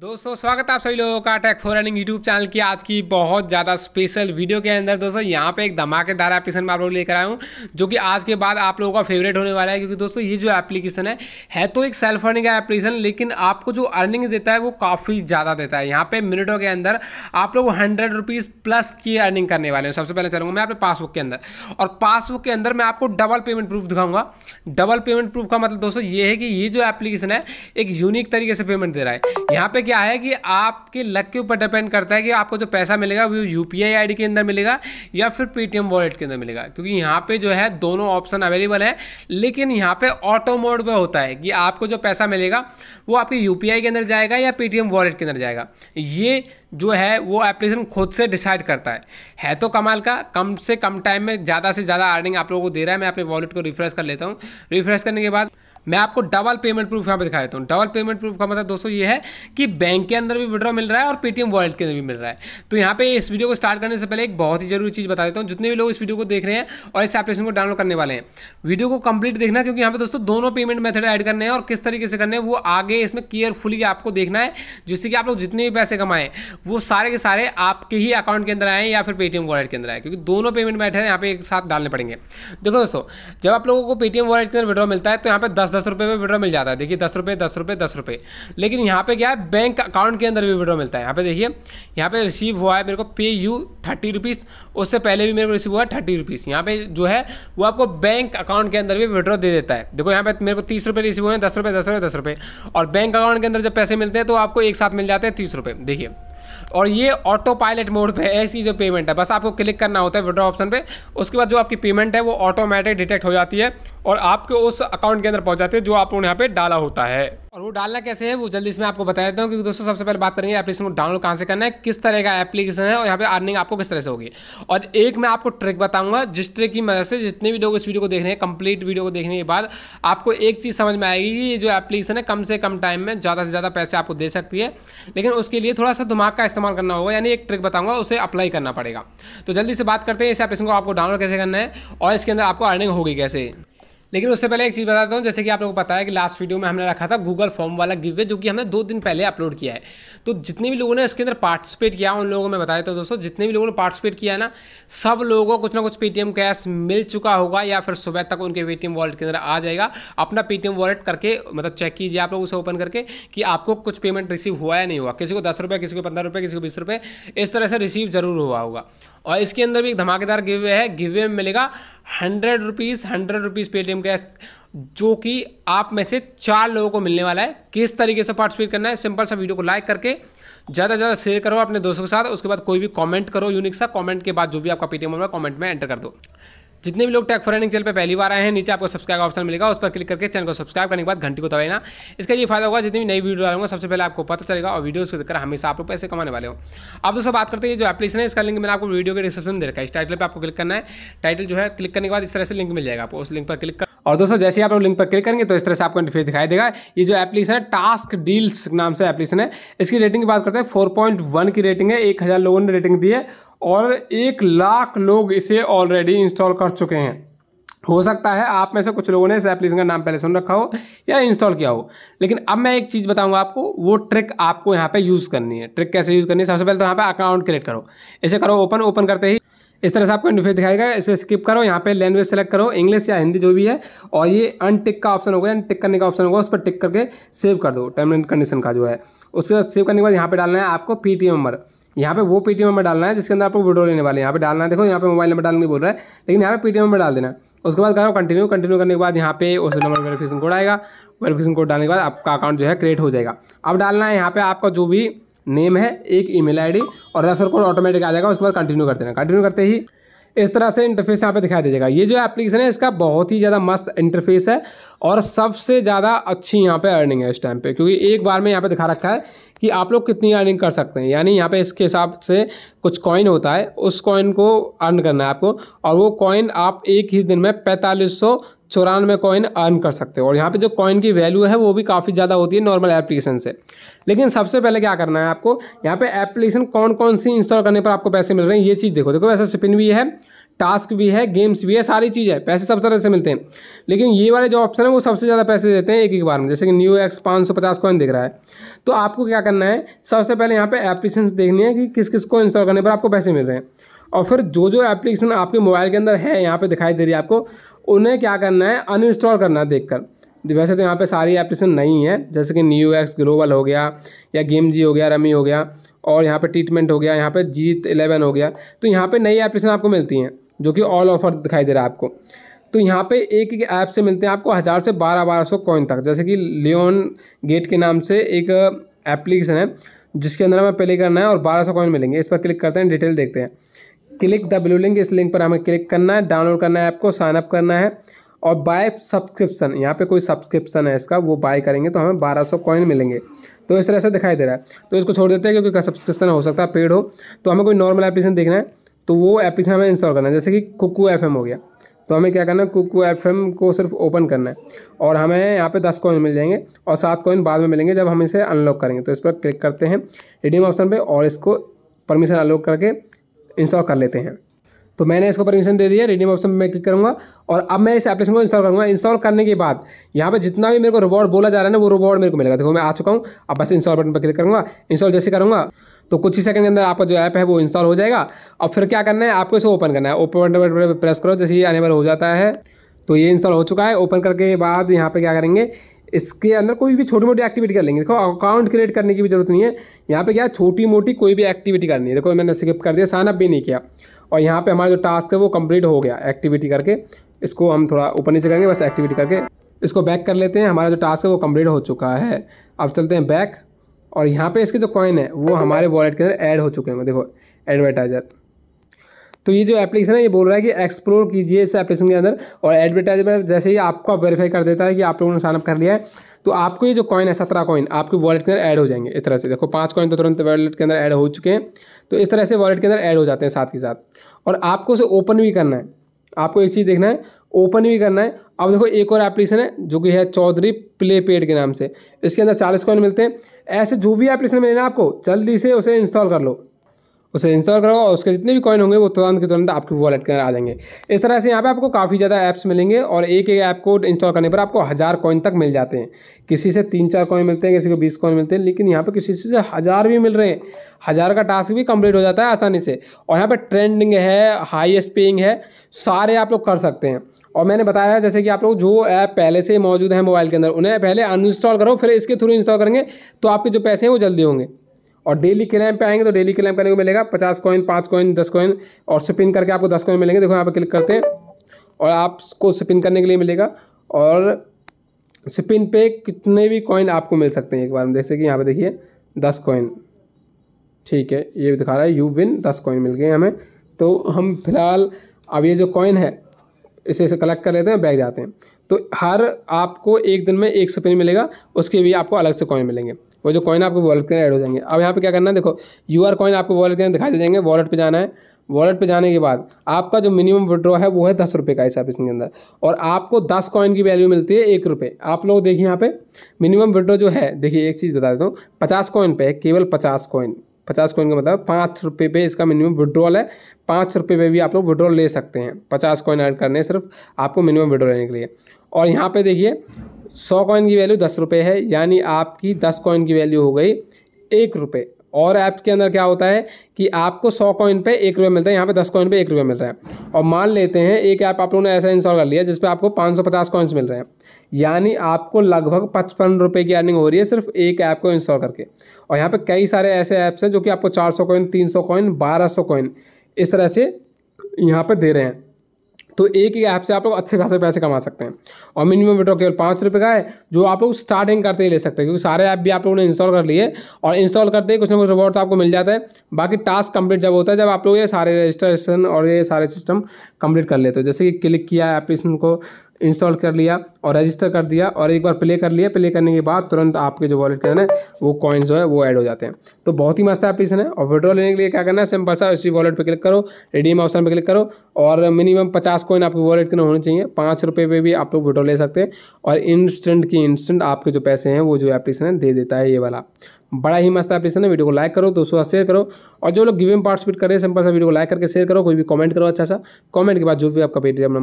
दोस्तों स्वागत है आप सभी लोगों का tech for running YouTube channel की आज की बहुत ज़्यादा स्पेशल वीडियो के अंदर दोस्तों यहाँ पे एक धमाकेदार एप्लीकेशन मैं आप लोग लेकर आया हूँ जो कि आज के बाद आप लोगों का फेवरेट होने वाला है क्योंकि दोस्तों ये जो एप्लीकेशन है है तो एक सेल्फ अर्निंग एप्लीकेशन लेकिन आपको जो अर्निंग देता है वो काफ़ी ज़्यादा देता है यहाँ पर मिनटों के अंदर आप लोग हंड्रेड रुपीज़ प्लस की अर्निंग करने वाले हैं सबसे पहले चलूँगा मैं आपके पासबुक के अंदर और पासबुक के अंदर मैं आपको डबल पेमेंट प्रूफ दिखाऊंगा डबल पेमेंट प्रूफ का मतलब दोस्तों ये है कि ये जो एप्लीकेशन है एक यूनिक तरीके से पेमेंट दे रहा है यहाँ पर क्या है कि आपके लक के ऊपर डिपेंड करता है कि आपको जो पैसा मिलेगा वो यू पी आई के अंदर मिलेगा या फिर पेटीएम वॉलेट के अंदर मिलेगा क्योंकि यहाँ पे जो है दोनों ऑप्शन अवेलेबल है लेकिन यहाँ पे ऑटो मोड पे होता है कि आपको जो पैसा मिलेगा वो आपके यू के अंदर जाएगा या पेटीएम वॉलेट के अंदर जाएगा ये जो है वो एप्लीकेशन खुद से डिसाइड करता है है तो कमाल का कम से कम टाइम में ज़्यादा से ज़्यादा अर्निंग आप लोगों को दे रहा है मैं अपने वॉलेट को रिफ्रेश कर लेता हूँ रिफ्रेश करने के बाद मैं आपको डबल पेमेंट प्रूफ यहाँ पे दिखा देता हूँ डबल पेमेंट प्रूफ का मतलब दोस्तों ये है कि बैंक के अंदर भी विड्रॉ मिल रहा है और पेटीएम वॉलेट के अंदर भी मिल रहा है तो यहाँ पे इस वीडियो को स्टार्ट करने से पहले एक बहुत ही जरूरी चीज़ बता देता हूँ जितने भी लोग इस वीडियो को देख रहे हैं और इस एप्लीकेशन को डाउनलोड करने वाले हैं वीडियो को कंप्लीट देखना क्योंकि यहाँ पे दोस्तों दोनों पेमेंट मेथड ऐड करने हैं और किस तरीके से करने हैं वो आगे इसमें केयरफुली आपको देखना है जिससे कि आप लोग जितने भी पैसे कमाएं वो सारे के सारे आपके ही अकाउंट के अंदर आए या फिर पेटीएम वॉलेट के अंदर आए क्योंकि दोनों पेमेंट मेथड यहाँ पे एक साथ डालने पड़ेंगे देखो दोस्तों जब आप लोगों को पेटीएम वॉलेट के अंदर विड्रॉ मिलता है तो यहाँ पे दस दस रुपये में विड्रॉ मिल जाता है देखिए दस रुपये दस रुपये दस रुपये लेकिन यहाँ पे क्या है बैंक अकाउंट के अंदर भी विड्रॉ मिलता है यहाँ पे देखिए यहाँ पे रिसीव हुआ है मेरे को पे यू थर्टी रुपीज़ उससे पहले भी मेरे को रिसीव हुआ है थर्टी रुपीज़ यहाँ पे जो है वो आपको बैंक अकाउंट के अंदर भी विड्रॉ दे देता है देखो यहाँ पे मेरे को तीस रुपये रिसीव हुए हैं दस रुपये दस रुपये दस रुपये और बैंक अकाउंट के अंदर जब पैसे मिलते हैं तो आपको एक साथ मिल जाते हैं तीस रुपये देखिए और ये ऑटो पायलट मोड पे ऐसी जो पेमेंट है बस आपको क्लिक करना होता है विड्रॉ ऑप्शन पे उसके बाद जो आपकी पेमेंट है वो ऑटोमेटिक डिटेक्ट हो जाती है और आपके उस अकाउंट के अंदर पहुंच जाती है जो आपने यहाँ पे डाला होता है और वो डालना कैसे है वो जल्दी इसमें आपको बता देता हूँ क्योंकि दोस्तों सबसे पहले बात करेंगे एप्लीकेशन को डाउनलोड कहाँ से करना है किस तरह का एप्लीकेशन है और यहाँ पे अर्निंग आपको किस तरह से होगी और एक मैं आपको ट्रिक बताऊंगा जिस ट्रिक की मदद से जितने भी लोग इस वीडियो को देख रहे हैं कंप्लीट वीडियो को देखने के बाद आपको एक चीज़ समझ में आएगी कि ये जो एप्लीकेशन है कम से कम टाइम में ज़्यादा से ज़्यादा पैसे आपको दे सकती है लेकिन उसके लिए थोड़ा सा दिमाग का इस्तेमाल करना होगा यानी एक ट्रिक बताऊँगा उसे अप्लाई करना पड़ेगा तो जल्दी से बात करते हैं इस एप्लीकेशन को आपको डाउनलोड कैसे करना है और इसके अंदर आपको अर्निंग होगी कैसे लेकिन उससे पहले एक चीज़ बताता हूँ जैसे कि आप लोगों को पता है कि लास्ट वीडियो में हमने रखा था गूगल फॉर्म वाला गिवे जो कि हमने दो दिन पहले अपलोड किया है तो जितने भी लोगों ने इसके अंदर पार्टिसिपेट किया उन लोगों में बताया बता देता हूँ दोस्तों जितने भी लोगों ने पार्टिसिपेट किया है ना सब लोगों को कुछ ना कुछ पेटीएम कैश मिल चुका होगा या फिर सुबह तक उनके पेटीएम वॉलेट के अंदर आ जाएगा अपना पेटीएम वॉलेट करके मतलब चेक कीजिए आप लोग उसे ओपन करके कि आपको कुछ पेमेंट रिसीव हुआ या नहीं हुआ किसी को दस रुपये किसी को पंद्रह रुपये किसी को बीस रुपये इस तरह से रिसीव जरूर हुआ होगा और इसके अंदर भी एक धमाकेदार गिवे है गिवे में मिलेगा hundred rupees hundred rupees Paytm cash जो कि आप में से चार लोगों को मिलने वाला है किस तरीके से पार्टिसिपेट करना है सिंपल सा वीडियो को लाइक करके ज़्यादा से ज़्यादा शेयर करो अपने दोस्तों के साथ उसके बाद कोई भी कमेंट करो यूनिक सा कमेंट के बाद जो भी आपका पेटीएम नंबर कमेंट में एंटर कर दो जितने भी लोग टैक फॉर चैनल पर पहली बार आए हैं नीचे आपको सब्सक्राइब ऑप्शन मिलेगा उस पर क्लिक करके चैनल को सब्सक्राइब करने के बाद घंटी को दबाना इसका ये फायदा होगा जितनी भी नई वीडियो आएंगे सबसे पहले आपको पता चलेगा और वीडियो को देखकर हमेशा आप लोग पैसे कमाने वाले हो अब दोस्तों बात करते हैं जो एप्लीकेशन है इसका लिंक मैंने आपको वीडियो के डिस्क्रिप्शन दे रखा है इस टाइटल पर आपको क्लिक करना है टाइटल जो है क्लिक करने के बाद इस तरह से लिंक मिल जाएगा आपको उस लिंक पर क्लिक कर और दोस्तों जैसे ही आप लोग लिंक पर क्लिक करेंगे तो इस तरह से आपको इंटरफेस दिखाई देगा ये जो एप्लीकेशन है टास्क डील्स नाम से एप्लीकेशन है इसकी रेटिंग की बात करते हैं फोर की रेटिंग है एक हज़ार लोगों ने रेटिंग दी है और एक लाख लोग इसे ऑलरेडी इंस्टॉल कर चुके हैं हो सकता है आप में से कुछ लोगों ने इस एप्लीकेशन का नाम पहले सुन रखा हो या इंस्टॉल किया हो लेकिन अब मैं एक चीज़ बताऊंगा आपको वो ट्रिक आपको यहाँ पे यूज़ करनी है ट्रिक कैसे यूज़ करनी है सबसे पहले तो यहाँ पे अकाउंट क्रिएट करो इसे करो ओपन ओपन करते ही इस तरह से आपको इंटरफेस दिखाएगा इसे स्किप करो यहाँ पे लैंग्वेज सेलेक्ट करो इंग्लिश या हिंदी जो भी है और ये अनटिक का ऑप्शन होगा टिक करने का ऑप्शन होगा उस पर टिक करके सेव कर दो टर्म एंड कंडीशन का जो है उसके बाद सेव करने के बाद यहाँ पर डालना है आपको पी नंबर यहाँ पे वो पेटीएम नंबर डालना है जिसके अंदर आपको वीडियो लेने वाले यहाँ पे डालना है देखो यहाँ पे मोबाइल नंबर डालने बोल रहा है लेकिन यहाँ पे टी नंबर डाल देना उसके बाद करो कंटिन्यू कंटिन्यू करने के बाद यहाँ पे उस नंबर वेरिफिकेशन कोड आएगा वेरिफिकेशन कोड डालने के बाद आपका अकाउंट जो है क्रिएट हो जाएगा अब डालना है यहाँ पे आपका जो भी नेम है एक ईमेल आईडी और रेफर कोड ऑटोमेटिक आ जाएगा उसके बाद कंटिन्यू करते हैं कंटिन्यू करते ही इस तरह से इंटरफेस यहाँ पे दिखाई दे जाएगा ये जो एप्लीकेशन है इसका बहुत ही ज़्यादा मस्त इंटरफेस है और सबसे ज़्यादा अच्छी यहाँ पे अर्निंग है इस टाइम पे क्योंकि एक बार में यहाँ पे दिखा रखा है कि आप लोग कितनी अर्निंग कर सकते हैं यानी यहाँ पे इसके हिसाब से कुछ कॉइन होता है उस कॉइन को अर्न करना है आपको और वो कॉइन आप एक ही दिन में पैंतालीस सौ चौरानवे कॉइन अर्न कर सकते हो और यहाँ पे जो कॉइन की वैल्यू है वो भी काफ़ी ज़्यादा होती है नॉर्मल एप्लीकेशन से लेकिन सबसे पहले क्या करना है आपको यहाँ पे एप्लीकेशन कौन कौन सी इंस्टॉल करने पर आपको पैसे मिल रहे हैं ये चीज़ देखो देखो वैसे स्पिन भी है टास्क भी है गेम्स भी है सारी चीज़ है पैसे सब तरह से मिलते हैं लेकिन ये वाले जो ऑप्शन है वो सबसे ज़्यादा पैसे देते हैं एक एक बार में जैसे कि न्यू एक्स पाँच सौ पचास कॉइन दिख रहा है तो आपको क्या करना है सबसे पहले यहाँ पे एप्लीकेशन देखनी है कि किस किस को इंस्टॉल करने पर आपको पैसे मिल रहे हैं और फिर जो जो एप्लीकेशन आपके मोबाइल के अंदर है यहाँ पर दिखाई दे रही है आपको उन्हें क्या करना है अनइंस्टॉल करना है देख कर वैसे तो यहाँ पर सारी एप्लीकेशन नहीं है जैसे कि न्यू एक्स ग्लोबल हो गया या गेम जी हो गया रमी हो गया और यहाँ पे ट्रीटमेंट हो गया यहाँ पे जीत इलेवन हो गया तो यहाँ पे नई एप्लीकेशन आपको मिलती हैं जो कि ऑल ऑफर दिखाई दे रहा है आपको तो यहाँ पे एक एक ऐप से मिलते हैं आपको हज़ार से बारह बारह सौ कॉइन तक जैसे कि लियोन गेट के नाम से एक एप्लीकेशन है जिसके अंदर हमें प्ले करना है और बारह सौ कॉइन मिलेंगे इस पर क्लिक करते हैं डिटेल देखते हैं क्लिक द ब्लू लिंक इस लिंक पर हमें क्लिक करना है डाउनलोड करना है ऐप को साइनअप करना है और बाय सब्सक्रिप्शन यहाँ पे कोई सब्सक्रिप्शन है इसका वो बाय करेंगे तो हमें 1200 सौ कॉइन मिलेंगे तो इस तरह से दिखाई दे रहा है तो इसको छोड़ देते हैं क्योंकि सब्सक्रिप्शन हो सकता है पेड हो तो हमें कोई नॉर्मल एप्लीकेशन देखना है तो वो एप्लीकेशन हमें इंस्टॉल करना है जैसे कि कुकू एफ हो गया तो हमें क्या करना है कुकू एफ को सिर्फ ओपन करना है और हमें यहाँ पे दस कॉइन मिल जाएंगे और सात कॉइन बाद में मिलेंगे जब हम इसे अनलॉक करेंगे तो इस पर क्लिक करते हैं रिडीम ऑप्शन पे और इसको परमिशन अनलॉक करके इंस्टॉल कर लेते हैं तो मैंने इसको परमिशन दे दिया रिडीम ऑप्शन में क्लिक करूँगा और अब मैं इस एप्लीकेशन को इंस्टॉल करूँगा इंस्टॉल करने के बाद यहाँ पे जितना भी मेरे को रिवॉर्ड बोला जा रहा है ना वो रिवॉर्ड मेरे को मिलेगा देखो मैं आ चुका हूँ अब बस इंस्टॉल बटन पर क्लिक करूँगा इंस्टॉल जैसे करूँगा तो कुछ ही सेकंड के अंदर आपका जो ऐप है वो इंस्टॉल हो जाएगा और फिर क्या करना है आपको इसे ओपन करना है ओपन पर प्रेस करो जैसे ये अनेबल हो जाता है तो ये इंस्टॉल हो चुका है ओपन करके बाद यहाँ पे क्या करेंगे इसके अंदर कोई भी छोटी मोटी एक्टिविटी कर लेंगे देखो अकाउंट क्रिएट करने की भी जरूरत नहीं है यहाँ पे क्या छोटी मोटी कोई भी एक्टिविटी करनी है देखो मैंने स्किप कर दिया साइनअप अप भी नहीं किया और यहाँ पे हमारा जो टास्क है वो कंप्लीट हो गया एक्टिविटी करके इसको हम थोड़ा ऊपर नीचे करेंगे बस एक्टिविटी करके इसको बैक कर लेते हैं हमारा जो टास्क है वो कम्प्लीट हो चुका है अब चलते हैं बैक और यहाँ पे इसके जो कॉइन है वो हमारे वॉलेट के अंदर ऐड हो चुके हैं देखो एडवर्टाइज़र तो ये जो एप्लीकेशन है ये बोल रहा है कि एक्सप्लोर कीजिए इस एप्लीकेशन के अंदर और एडवर्टाइजमेंट जैसे ही आपका वेरीफाई कर देता है कि आप लोगों ने साइनअप कर लिया है तो आपको ये जो कॉइन है सत्रह कॉइन आपके वॉलेट के अंदर ऐड हो जाएंगे इस तरह से देखो पाँच कॉइन तो तुरंत वॉलेट के अंदर ऐड हो चुके हैं तो इस तरह से वॉलेट के अंदर ऐड हो जाते हैं साथ के साथ और आपको उसे ओपन भी करना है आपको एक चीज़ देखना है ओपन भी करना है अब देखो एक और एप्लीकेशन है जो कि है चौधरी प्ले पेड के नाम से इसके अंदर चालीस कॉइन मिलते हैं ऐसे जो भी एप्लीकेशन मिले ना आपको जल्दी से उसे इंस्टॉल कर लो उसे इंस्टॉल करो और उसके जितने भी कॉइन होंगे वो तुरंत के तुरंत आपके वॉलेट के अंदर आ जाएंगे इस तरह से यहाँ पे आपको काफ़ी ज़्यादा ऐप्स मिलेंगे और एक एक ऐप को इंस्टॉल करने पर आपको हज़ार कॉइन तक मिल जाते हैं किसी से तीन चार कॉइन मिलते हैं किसी को बीस कॉइन मिलते हैं लेकिन यहाँ पर किसी से हज़ार भी मिल रहे हैं हज़ार का टास्क भी कम्प्लीट हो जाता है आसानी से और यहाँ पर ट्रेंडिंग है हाइस्ट पेइंग है सारे आप लोग कर सकते हैं और मैंने बताया जैसे कि आप लोग जो ऐप पहले से मौजूद है मोबाइल के अंदर उन्हें पहले अनइंस्टॉल करो फिर इसके थ्रू इंस्टॉल करेंगे तो आपके जो पैसे हैं वो जल्दी होंगे और डेली क्लेम पे आएंगे तो डेली क्लेम करने को मिलेगा पचास कॉइन पाँच कॉइन दस कॉइन और स्पिन करके आपको दस कॉइन मिलेंगे देखो यहाँ पर क्लिक करते हैं और आपको स्पिन करने के लिए मिलेगा और स्पिन पे कितने भी कॉइन आपको मिल सकते हैं एक बार में जैसे कि यहाँ पे देखिए दस कॉइन ठीक है ये भी दिखा रहा है यू विन दस कॉइन मिल गए हमें तो हम फिलहाल अब ये जो कॉइन है इसे इसे कलेक्ट कर लेते हैं बैग जाते हैं तो हर आपको एक दिन में एक स्पिन मिलेगा उसके भी आपको अलग से कॉइन मिलेंगे वो जो कॉइन आपको वॉलेट के ऐड हो जाएंगे अब यहाँ पे क्या करना है देखो यू आर कॉइन आपको वॉलेट के दिखाई दे जाएंगे वॉलेट पे जाना है वॉलेट पे जाने के बाद आपका जो मिनिमम विड्रॉ है वो है दस रुपये का हिसाब इसके अंदर और आपको दस कॉइन की वैल्यू मिलती है एक रुपये आप लोग देखिए यहाँ पे मिनिमम विड्रॉ जो है देखिए एक चीज़ बता देता हूँ पचास कॉइन पे केवल पचास कॉइन पचास कॉइन का मतलब पाँच रुपये पे इसका मिनिमम विड्रॉल है पाँच रुपये पे भी आप लोग विड्रॉल ले सकते हैं पचास कॉइन ऐड करने सिर्फ आपको मिनिमम विड्रॉल लेने के लिए और यहाँ पे देखिए सौ कॉइन की वैल्यू दस रुपये है यानी आपकी दस कॉइन की वैल्यू हो गई एक रुपये और ऐप के अंदर क्या होता है कि आपको सौ कॉइन पे एक रुपया मिलता है यहाँ पे दस कॉइन पे एक रुपया मिल रहा है और मान लेते हैं एक ऐप आप लोगों ने ऐसा इंस्टॉल कर लिया जिस आपको पाँच सौ पचास कॉइन्स मिल रहे हैं यानी आपको लगभग पचपन रुपये की अर्निंग हो रही है सिर्फ एक ऐप को इंस्टॉल करके और यहाँ पर कई सारे ऐसे ऐप्स हैं जो कि आपको चार सौ कॉइन तीन सौ कॉइन बारह सौ कॉइन इस तरह से यहाँ पर दे रहे हैं तो एक ही ऐप से आप लोग अच्छे खासे पैसे कमा सकते हैं और मिनिमम विड्रॉ केवल पाँच रुपये का है जो आप लोग स्टार्टिंग करते ही ले सकते हैं क्योंकि सारे ऐप भी आप लोगों ने इंस्टॉल कर लिए और इंस्टॉल करते ही कुछ ना कुछ रिवॉर्ड तो आपको मिल जाता है बाकी टास्क कंप्लीट जब होता है जब आप लोग ये सारे रजिस्ट्रेशन और ये सारे सिस्टम कंप्लीट कर लेते हो जैसे कि क्लिक किया एप्लीकेशन को इंस्टॉल कर लिया और रजिस्टर कर दिया और एक बार प्ले कर लिया प्ले करने के बाद तुरंत आपके जो वॉलेट के है वो कॉइन्स जो है वो ऐड हो जाते हैं तो बहुत ही मस्त एप्लीकेशन है और विड्रॉ लेने के लिए क्या करना है सिंपल सा इसी वॉलेट पर क्लिक करो रिडीम ऑप्शन पर क्लिक करो और मिनिमम पचास कॉइन आपके वॉलेट के ना होने चाहिए पाँच रुपये पर भी आप लोग विड्रॉ ले सकते हैं और इंस्टेंट की इंस्टेंट आपके जो पैसे हैं वो जो एप्लीकेशन है दे देता है ये वाला बड़ा ही मस्त एप्लीकेशन है वीडियो को लाइक करो दोस्तों शेयर करो और जो लोग गिव पार्टिसिपेट कर रहे हैं सिंपल सा वीडियो को लाइक करके शेयर करो कोई भी कमेंट करो अच्छा सा कमेंट के बाद जो भी आपका पेटीएम नंबर